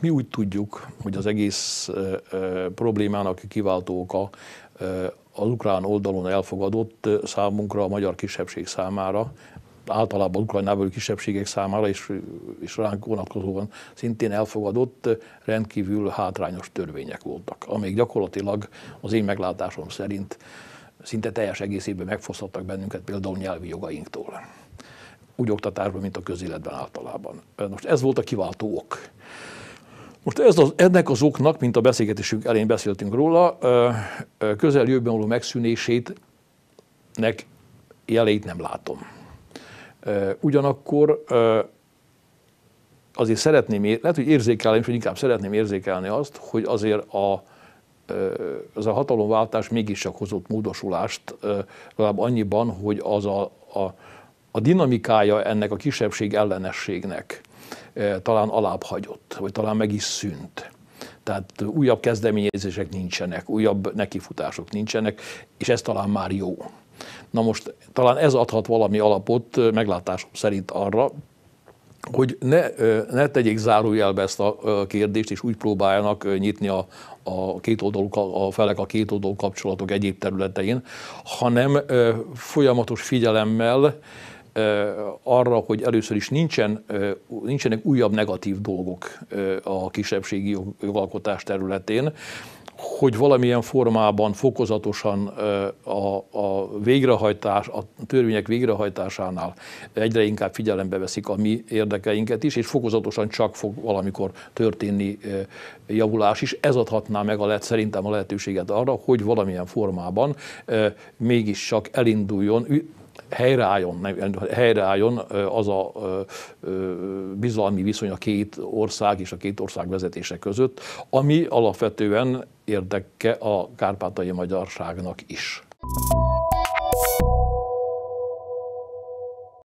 Mi úgy tudjuk, hogy az egész problémának kiváltó oka az ukrán oldalon elfogadott számunkra, a magyar kisebbség számára, általában Ukrajnából kisebbségek számára és, és ránk vonatkozóan szintén elfogadott rendkívül hátrányos törvények voltak, amelyek gyakorlatilag az én meglátásom szerint szinte teljes egészében megfosztottak bennünket például nyelvi jogainktól. Úgy oktatásban, mint a közéletben általában. Most ez volt a kiváltó ok. Most ez az, ennek az oknak, mint a beszélgetésünk elén beszéltünk róla, jövőben való megszűnését nek jeleit nem látom. Ugyanakkor azért szeretném, lehet, hogy érzékelni, hogy inkább szeretném érzékelni azt, hogy azért a, az a hatalomváltás mégiscsak hozott módosulást, legalább annyiban, hogy az a, a, a dinamikája ennek a kisebbség ellenességnek, talán alább hagyott, vagy talán meg is szűnt. Tehát újabb kezdeményezések nincsenek, újabb nekifutások nincsenek, és ez talán már jó. Na most talán ez adhat valami alapot meglátásom szerint arra, hogy ne, ne tegyék zárójelbe ezt a kérdést, és úgy próbáljanak nyitni a, a, két oldalú, a felek a két oldalú kapcsolatok egyéb területein, hanem folyamatos figyelemmel arra, hogy először is nincsen, nincsenek újabb negatív dolgok a kisebbségi jogalkotás területén, hogy valamilyen formában fokozatosan a, a végrehajtás, a törvények végrehajtásánál egyre inkább figyelembe veszik a mi érdekeinket is, és fokozatosan csak fog valamikor történni javulás is. Ez adhatná meg a lehet, szerintem a lehetőséget arra, hogy valamilyen formában mégiscsak elinduljon, helyreálljon, helyreálljon az a bizalmi viszony a két ország és a két ország vezetése között, ami alapvetően érdeke a kárpátai magyarságnak is.